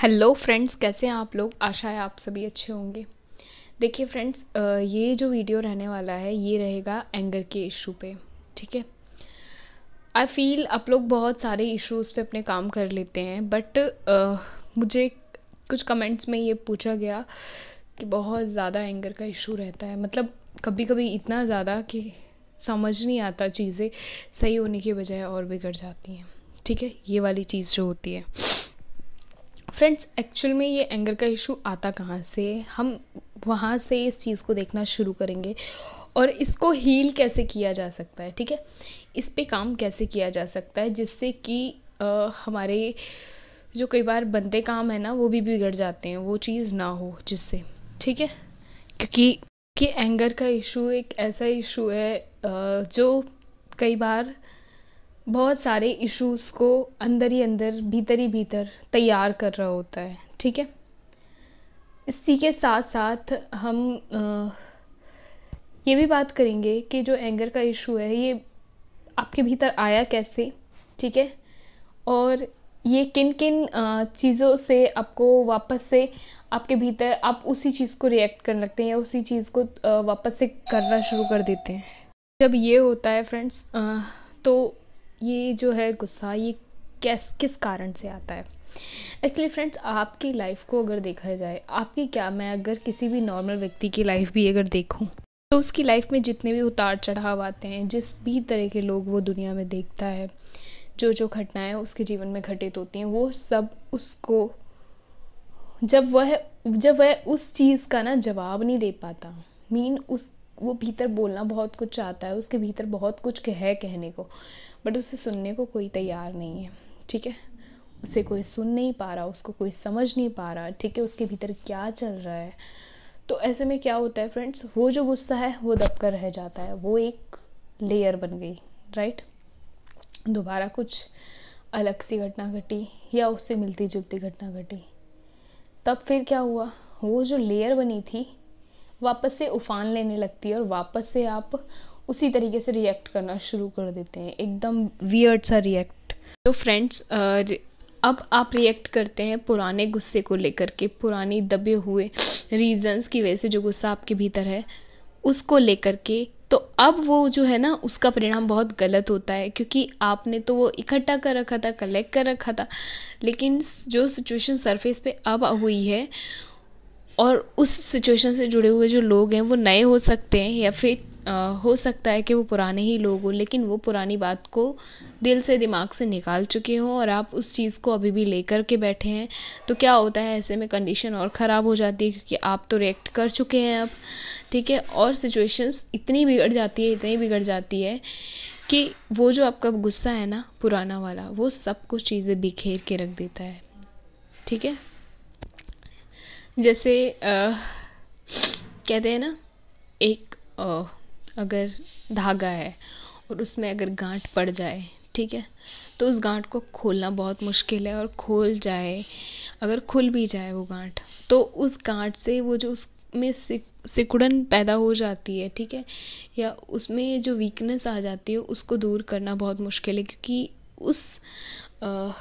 hello friends कैसे हैं आप लोग आशा है आप सभी अच्छे होंगे देखिए फ्रेंड्स ये जो वीडियो रहने वाला है ये रहेगा एंगर के इशू पे ठीक है आई फील आप लोग बहुत सारे इश्यूज़ पे अपने काम कर लेते हैं बट मुझे कुछ कमेंट्स में ये पूछा गया कि बहुत ज़्यादा एंगर का इशू रहता है मतलब कभी कभी इतना ज़्यादा कि समझ नहीं आता चीज़ें सही होने के बजाय और बिगड़ जाती हैं ठीक है ये वाली चीज़ जो होती है फ्रेंड्स एक्चुअल में ये एंगर का इशू आता कहाँ से हम वहाँ से इस चीज़ को देखना शुरू करेंगे और इसको हील कैसे किया जा सकता है ठीक है इस पे काम कैसे किया जा सकता है जिससे कि हमारे जो कई बार बनते काम है ना वो भी बिगड़ जाते हैं वो चीज़ ना हो जिससे ठीक है क्योंकि कि एंगर का इशू एक ऐसा इशू है जो कई बार बहुत सारे इश्यूज को अंदर ही अंदर भीतर ही भीतर तैयार कर रहा होता है ठीक है इसी के साथ साथ हम ये भी बात करेंगे कि जो एंगर का इशू है ये आपके भीतर आया कैसे ठीक है और ये किन किन चीज़ों से आपको वापस से आपके भीतर आप उसी चीज़ को रिएक्ट करने लगते हैं या उसी चीज़ को वापस से करना शुरू कर देते हैं जब ये होता है फ्रेंड्स तो ये जो है गुस्सा ये कैस किस कारण से आता है एक्चुअली फ्रेंड्स आपकी लाइफ को अगर देखा जाए आपकी क्या मैं अगर किसी भी नॉर्मल व्यक्ति की लाइफ भी अगर देखूँ तो उसकी लाइफ में जितने भी उतार चढ़ाव आते हैं जिस भी तरह के लोग वो दुनिया में देखता है जो जो घटनाएं उसके जीवन में घटित होती हैं वो सब उसको जब वह जब वह उस चीज़ का ना जवाब नहीं दे पाता मीन उस वो भीतर बोलना बहुत कुछ चाहता है उसके भीतर बहुत कुछ है कहने को बट उसे सुनने को कोई तैयार नहीं है ठीक है उसे कोई सुन नहीं पा रहा उसको कोई समझ नहीं पा रहा ठीक है उसके भीतर क्या चल रहा है तो ऐसे में क्या होता है फ्रेंड्स वो जो गुस्सा है वो दबकर रह जाता है वो एक लेयर बन गई राइट दोबारा कुछ अलग सी घटना घटी या उससे मिलती जुलती घटना घटी तब फिर क्या हुआ वो जो लेयर बनी थी वापस से उफान लेने लगती है और वापस से आप उसी तरीके से रिएक्ट करना शुरू कर देते हैं एकदम वियर्ड सा रिएक्ट तो फ्रेंड्स अब आप रिएक्ट करते हैं पुराने गुस्से को लेकर के पुरानी दबे हुए रीजंस की वजह से जो गुस्सा आपके भीतर है उसको लेकर के तो अब वो जो है ना उसका परिणाम बहुत गलत होता है क्योंकि आपने तो वो इकट्ठा कर रखा था कलेक्ट कर रखा था लेकिन जो सिचुएशन सरफेस पे अब हुई है और उस सिचुएशन से जुड़े हुए जो लोग हैं वो नए हो सकते हैं या फिर हो सकता है कि वो पुराने ही लोग हों लेकिन वो पुरानी बात को दिल से दिमाग से निकाल चुके हों और आप उस चीज़ को अभी भी ले कर के बैठे हैं तो क्या होता है ऐसे में कंडीशन और ख़राब हो जाती है क्योंकि आप तो रिएक्ट कर चुके हैं अब ठीक है और सिचुएशंस इतनी बिगड़ जाती है इतनी बिगड़ जाती है कि वो जो आपका गुस्सा है ना पुराना वाला वो सब कुछ चीज़ें बिखेर के रख देता है ठीक है जैसे आ, कहते हैं ना एक आ, अगर धागा है और उसमें अगर गांठ पड़ जाए ठीक है तो उस गांठ को खोलना बहुत मुश्किल है और खोल जाए अगर खुल भी जाए वो गांठ तो उस गांठ से वो जो उसमें सिकुड़न पैदा हो जाती है ठीक है या उसमें जो वीकनेस आ जाती है उसको दूर करना बहुत मुश्किल है क्योंकि उस आ,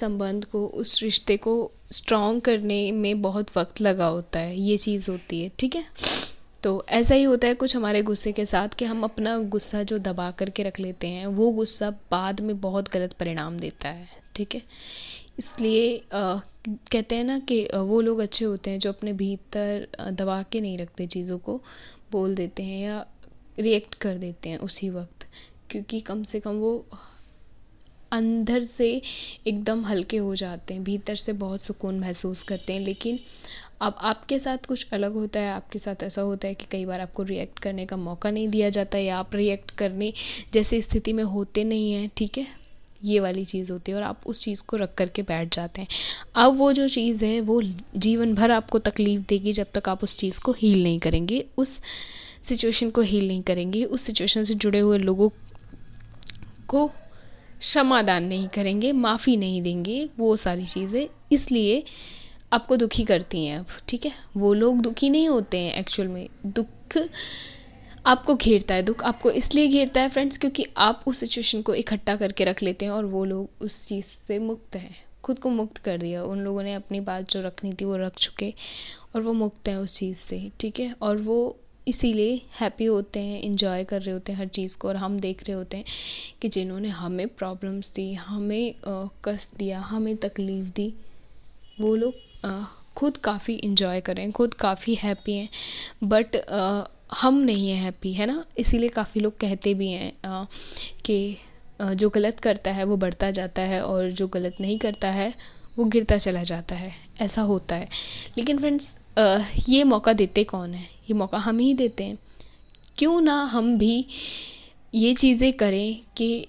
संबंध को उस रिश्ते को स्ट्रॉन्ग करने में बहुत वक्त लगा होता है ये चीज़ होती है ठीक है तो ऐसा ही होता है कुछ हमारे गुस्से के साथ कि हम अपना गुस्सा जो दबा करके रख लेते हैं वो गुस्सा बाद में बहुत गलत परिणाम देता है ठीक है इसलिए कहते हैं ना कि वो लोग अच्छे होते हैं जो अपने भीतर दबा के नहीं रखते चीज़ों को बोल देते हैं या रिएक्ट कर देते हैं उसी वक्त क्योंकि कम से कम वो अंदर से एकदम हल्के हो जाते हैं भीतर से बहुत सुकून महसूस करते हैं लेकिन अब आपके साथ कुछ अलग होता है आपके साथ ऐसा होता है कि कई बार आपको रिएक्ट करने का मौका नहीं दिया जाता या आप रिएक्ट करने जैसी स्थिति में होते नहीं हैं ठीक है ये वाली चीज़ होती है और आप उस चीज़ को रख करके बैठ जाते हैं अब वो जो चीज़ है वो जीवन भर आपको तकलीफ़ देगी जब तक आप उस चीज़ को हील नहीं करेंगे उस सिचुएशन को हील नहीं करेंगे उस सिचुएशन से जुड़े हुए लोगों को क्षमादान नहीं करेंगे माफ़ी नहीं देंगे वो सारी चीज़ें इसलिए आपको दुखी करती हैं अब ठीक है वो लोग दुखी नहीं होते हैं एक्चुअल में दुख आपको घेरता है दुख आपको इसलिए घेरता है फ्रेंड्स क्योंकि आप उस सिचुएशन को इकट्ठा करके रख लेते हैं और वो लोग उस चीज़ से मुक्त हैं खुद को मुक्त कर दिया उन लोगों ने अपनी बात जो रखनी थी वो रख चुके और वो मुक्त हैं उस चीज़ से ठीक है और वो इसीलिए हैप्पी होते हैं इंजॉय कर रहे होते हैं हर चीज़ को और हम देख रहे होते हैं कि जिन्होंने हमें प्रॉब्लम्स दी हमें कष्ट दिया हमें तकलीफ़ दी वो लोग खुद काफ़ी इंजॉय करें खुद काफ़ी हैप्पी हैं बट हम नहीं हैं हैप्पी है ना इसीलिए काफ़ी लोग कहते भी हैं कि जो गलत करता है वो बढ़ता जाता है और जो गलत नहीं करता है वो गिरता चला जाता है ऐसा होता है लेकिन फ्रेंड्स ये मौका देते कौन है ये मौका हम ही देते हैं क्यों ना हम भी ये चीज़ें करें कि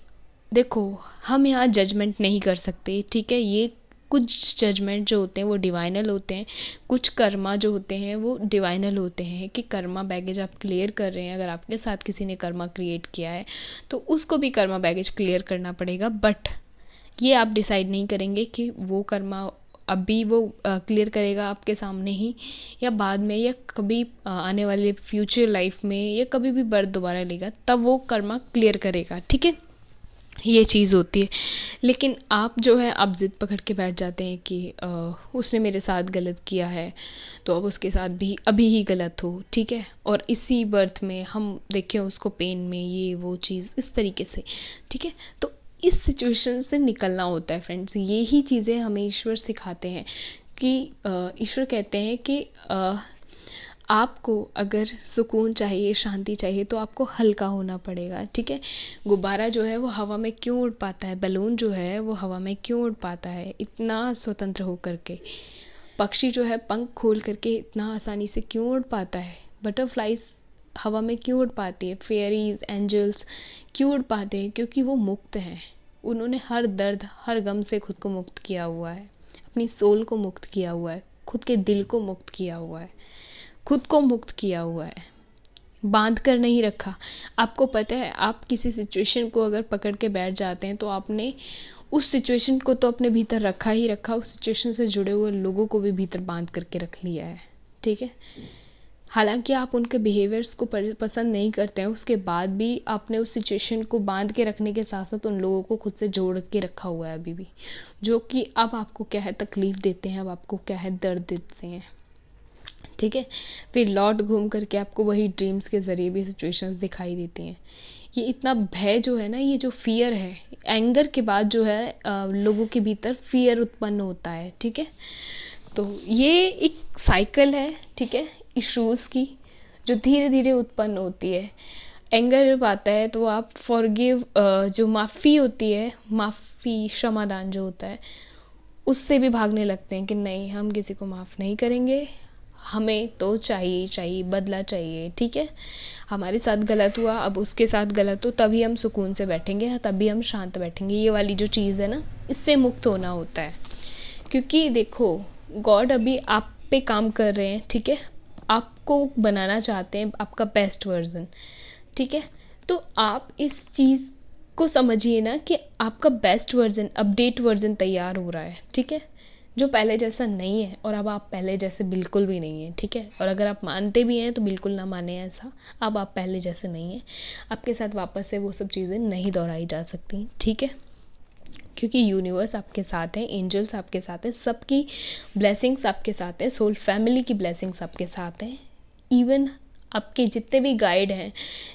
देखो हम यहाँ जजमेंट नहीं कर सकते ठीक है ये कुछ जजमेंट जो होते हैं वो डिवाइनल होते हैं कुछ कर्मा जो होते हैं वो डिवाइनल होते हैं कि कर्मा बैगेज आप क्लियर कर रहे हैं अगर आपके साथ किसी ने कर्मा क्रिएट किया है तो उसको भी कर्मा बैगेज क्लियर करना पड़ेगा बट ये आप डिसाइड नहीं करेंगे कि वो कर्मा अभी वो क्लियर करेगा आपके सामने ही या बाद में या कभी आने वाले फ्यूचर लाइफ में या कभी भी बर्थ दोबारा लेगा तब वो कर्मा क्लियर करेगा ठीक है ये चीज़ होती है लेकिन आप जो है आप ज़िद पकड़ के बैठ जाते हैं कि आ, उसने मेरे साथ गलत किया है तो अब उसके साथ भी अभी ही गलत हो ठीक है और इसी बर्थ में हम देखें उसको पेन में ये वो चीज़ इस तरीके से ठीक है तो इस सिचुएशन से निकलना होता है फ्रेंड्स ये ही चीज़ें हमें ईश्वर सिखाते हैं कि ईश्वर कहते हैं कि आ, आपको अगर सुकून चाहिए शांति चाहिए तो आपको हल्का होना पड़ेगा ठीक है गुब्बारा जो है वो हवा में क्यों उड़ पाता है बलून जो है वो हवा में क्यों उड़ पाता है इतना स्वतंत्र हो करके पक्षी जो है पंख खोल करके इतना आसानी से क्यों उड़ पाता है बटरफ्लाइज हवा में क्यों उड़ पाती है फेयरीज एंजल्स क्यों उड़ पाते हैं क्योंकि वो मुक्त हैं उन्होंने हर दर्द हर गम से खुद को मुक्त किया हुआ है अपनी सोल को मुक्त किया हुआ है खुद के दिल को मुक्त किया हुआ है खुद को मुक्त किया हुआ है बांध कर नहीं रखा आपको पता है आप किसी सिचुएशन को अगर पकड़ के बैठ जाते हैं तो आपने उस सिचुएशन को तो अपने भीतर रखा ही रखा उस सिचुएशन से जुड़े हुए लोगों को भी भीतर बांध करके रख लिया है ठीक है हालांकि आप उनके बिहेवियर्स को पसंद नहीं करते हैं उसके बाद भी आपने उस सिचुएशन को बांध के रखने के साथ साथ उन लोगों को खुद से जोड़ के रखा हुआ है अभी भी जो कि अब आपको क्या है तकलीफ़ देते हैं अब आपको क्या है दर्द देते हैं ठीक है फिर लौट घूम करके आपको वही ड्रीम्स के ज़रिए भी सिचुएशंस दिखाई देती हैं ये इतना भय जो है ना ये जो फियर है एंगर के बाद जो है लोगों के भीतर फियर उत्पन्न होता है ठीक है तो ये एक साइकिल है ठीक है इश्यूज़ की जो धीरे धीरे उत्पन्न होती है एंगर जब आता है तो आप फॉरगिव जो माफ़ी होती है माफ़ी क्षमादान जो होता है उससे भी भागने लगते हैं कि नहीं हम किसी को माफ़ नहीं करेंगे हमें तो चाहिए चाहिए बदला चाहिए ठीक है हमारे साथ गलत हुआ अब उसके साथ गलत हो तभी हम सुकून से बैठेंगे हाँ, तभी हम शांत बैठेंगे ये वाली जो चीज़ है ना इससे मुक्त होना होता है क्योंकि देखो गॉड अभी आप पे काम कर रहे हैं ठीक है आपको बनाना चाहते हैं आपका बेस्ट वर्जन ठीक है तो आप इस चीज़ को समझिए ना कि आपका बेस्ट वर्जन अपडेट वर्जन तैयार हो रहा है ठीक है जो पहले जैसा नहीं है और अब आप पहले जैसे बिल्कुल भी नहीं है ठीक है और अगर आप मानते भी हैं तो बिल्कुल ना माने ऐसा अब आप पहले जैसे नहीं हैं आपके साथ वापस से वो सब चीज़ें नहीं दोहराई जा सकती ठीक है क्योंकि यूनिवर्स आपके साथ है एंजल्स आपके साथ हैं सबकी ब्लेसिंग्स आपके साथ हैं सोल फैमिली की ब्लेसिंग्स आपके साथ हैं इवन आपके जितने भी गाइड हैं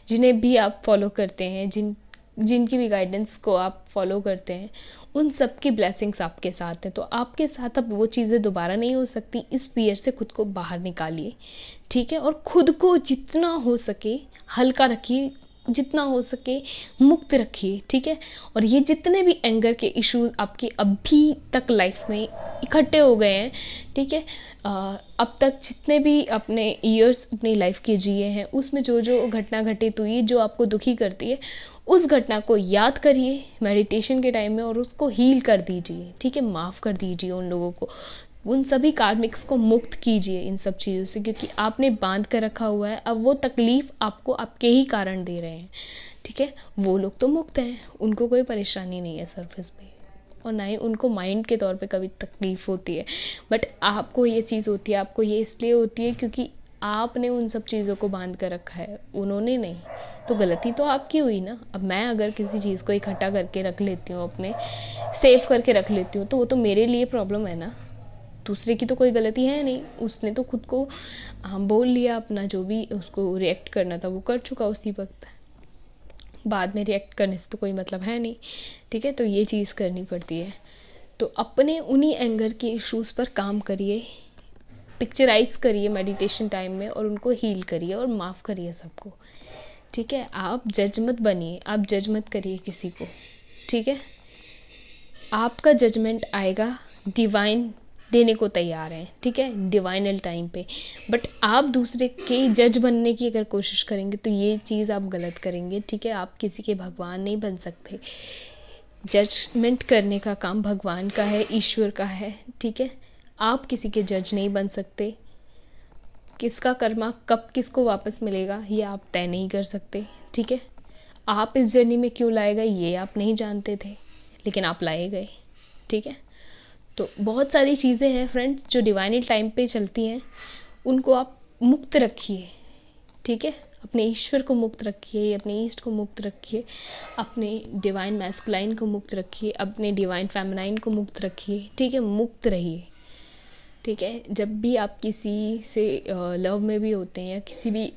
जिन्हें भी आप फॉलो करते हैं जिन जिनकी भी गाइडेंस को आप फॉलो करते हैं उन सब की ब्लेसिंग्स आपके साथ हैं तो आपके साथ अब वो चीज़ें दोबारा नहीं हो सकती इस पियर से खुद को बाहर निकालिए ठीक है और ख़ुद को जितना हो सके हल्का रखिए जितना हो सके मुक्त रखिए ठीक है और ये जितने भी एंगर के इश्यूज आपके अभी तक लाइफ में इकट्ठे हो गए हैं ठीक है अब तक जितने भी अपने ईयर्स अपनी लाइफ के जिए हैं उसमें जो जो घटना घटित तो हुई जो आपको दुखी करती है उस घटना को याद करिए मेडिटेशन के टाइम में और उसको हील कर दीजिए ठीक है माफ़ कर दीजिए उन लोगों को उन सभी कार्मिक्स को मुक्त कीजिए इन सब चीज़ों से क्योंकि आपने बांध कर रखा हुआ है अब वो तकलीफ़ आपको आपके ही कारण दे रहे हैं ठीक है वो लोग तो मुक्त हैं उनको कोई परेशानी नहीं है सर्फिस पे और ना ही उनको माइंड के तौर पे कभी तकलीफ़ होती है बट आपको ये चीज़ होती है आपको ये इसलिए होती है क्योंकि आपने उन सब चीज़ों को बांध कर रखा है उन्होंने नहीं तो गलती तो आपकी हुई ना अब मैं अगर किसी चीज़ को इकट्ठा करके रख लेती हूँ अपने सेव करके रख लेती हूँ तो वो तो मेरे लिए प्रॉब्लम है ना दूसरे की तो कोई गलती है नहीं उसने तो खुद को हम हाँ, बोल लिया अपना जो भी उसको रिएक्ट करना था वो कर चुका उसी वक्त बाद में रिएक्ट करने से तो कोई मतलब है नहीं ठीक है तो ये चीज़ करनी पड़ती है तो अपने उन्हीं एंगर के इश्यूज़ पर काम करिए पिक्चराइज करिए मेडिटेशन टाइम में और उनको हील करिए और माफ़ करिए सबको ठीक है आप जज मत बनिए आप जज मत करिए किसी को ठीक है आपका जजमेंट आएगा डिवाइन देने को तैयार हैं ठीक है डिवाइनल टाइम पे बट आप दूसरे के जज बनने की अगर कोशिश करेंगे तो ये चीज़ आप गलत करेंगे ठीक है आप किसी के भगवान नहीं बन सकते जजमेंट करने का काम भगवान का है ईश्वर का है ठीक है आप किसी के जज नहीं बन सकते किसका कर्मा कब किसको वापस मिलेगा ये आप तय नहीं कर सकते ठीक है आप इस जर्नी में क्यों लाए गए ये आप नहीं जानते थे लेकिन आप लाए गए ठीक है तो बहुत सारी चीज़ें हैं फ्रेंड्स जो डिवाइनल टाइम पे चलती हैं उनको आप मुक्त रखिए ठीक है अपने ईश्वर को मुक्त रखिए अपने ईस्ट को मुक्त रखिए अपने डिवाइन मैस्कुलाइन को मुक्त रखिए अपने डिवाइन फेमिनाइन को मुक्त रखिए ठीक है मुक्त रहिए ठीक है जब भी आप किसी से लव में भी होते हैं या किसी भी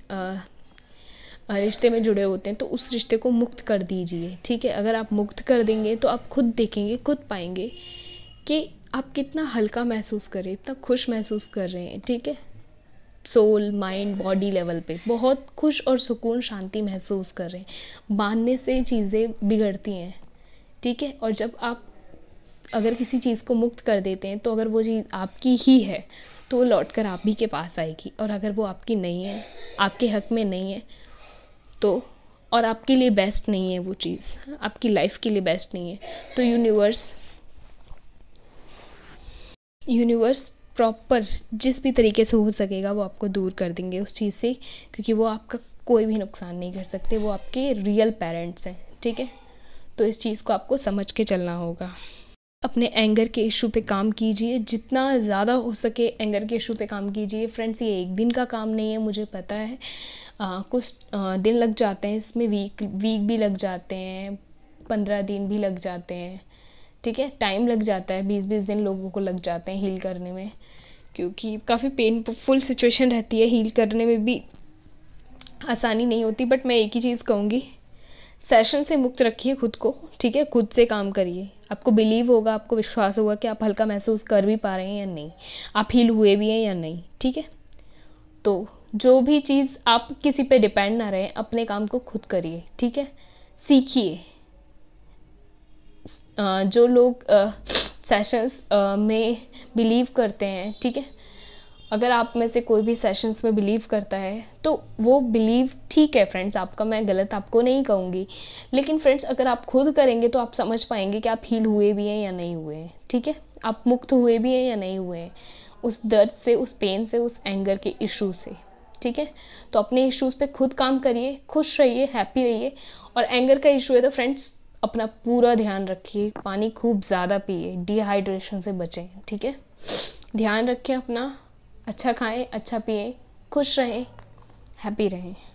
रिश्ते में जुड़े होते हैं तो उस रिश्ते को मुक्त कर दीजिए ठीक है अगर आप मुक्त कर देंगे तो आप खुद देखेंगे खुद पाएंगे कि आप कितना हल्का महसूस करें इतना खुश महसूस कर रहे हैं ठीक है सोल माइंड बॉडी लेवल पे बहुत खुश और सुकून शांति महसूस कर रहे हैं बांधने से चीज़ें बिगड़ती हैं ठीक है और जब आप अगर किसी चीज़ को मुक्त कर देते हैं तो अगर वो चीज़ आपकी ही है तो वो लौट कर आप ही के पास आएगी और अगर वो आपकी नहीं है आपके हक में नहीं है तो और आपके लिए बेस्ट नहीं है वो चीज़ आपकी लाइफ के लिए बेस्ट नहीं है तो यूनिवर्स यूनिवर्स प्रॉपर जिस भी तरीके से हो सकेगा वो आपको दूर कर देंगे उस चीज़ से क्योंकि वो आपका कोई भी नुकसान नहीं कर सकते वो आपके रियल पेरेंट्स हैं ठीक है तो इस चीज़ को आपको समझ के चलना होगा अपने एंगर के इशू पे काम कीजिए जितना ज़्यादा हो सके एंगर के इशू पे काम कीजिए फ्रेंड्स ये एक दिन का काम नहीं है मुझे पता है आ, कुछ आ, दिन लग जाते हैं इसमें वीक वीक भी लग जाते हैं पंद्रह दिन भी लग जाते हैं ठीक है टाइम लग जाता है बीस बीस दिन लोगों को लग जाते हैं हील करने में क्योंकि काफ़ी पेनफुल सिचुएशन रहती है हील करने में भी आसानी नहीं होती बट मैं एक ही चीज़ कहूँगी सेशन से मुक्त रखिए खुद को ठीक है खुद से काम करिए आपको बिलीव होगा आपको विश्वास होगा कि आप हल्का महसूस कर भी पा रहे हैं या नहीं आप हील हुए भी हैं या नहीं ठीक है तो जो भी चीज़ आप किसी पे डिपेंड ना रहें अपने काम को खुद करिए ठीक है सीखिए जो लोग सेशंस में बिलीव करते हैं ठीक है अगर आप में से कोई भी सेशंस में बिलीव करता है तो वो बिलीव ठीक है फ्रेंड्स आपका मैं गलत आपको नहीं कहूँगी लेकिन फ्रेंड्स अगर आप खुद करेंगे तो आप समझ पाएंगे कि आप हील हुए भी हैं या नहीं हुए हैं ठीक है आप मुक्त हुए भी हैं या नहीं हुए हैं उस दर्द से उस पेन से उस एंगर के इशू से ठीक है तो अपने इश्यूज़ पे खुद काम करिए खुश रहिए हैप्पी रहिए और एंगर का इशू है तो फ्रेंड्स अपना पूरा ध्यान रखिए पानी खूब ज़्यादा पिए डिहाइड्रेशन से बचें ठीक है ध्यान रखें अपना अच्छा खाएं अच्छा पिए खुश रहें हैप्पी रहें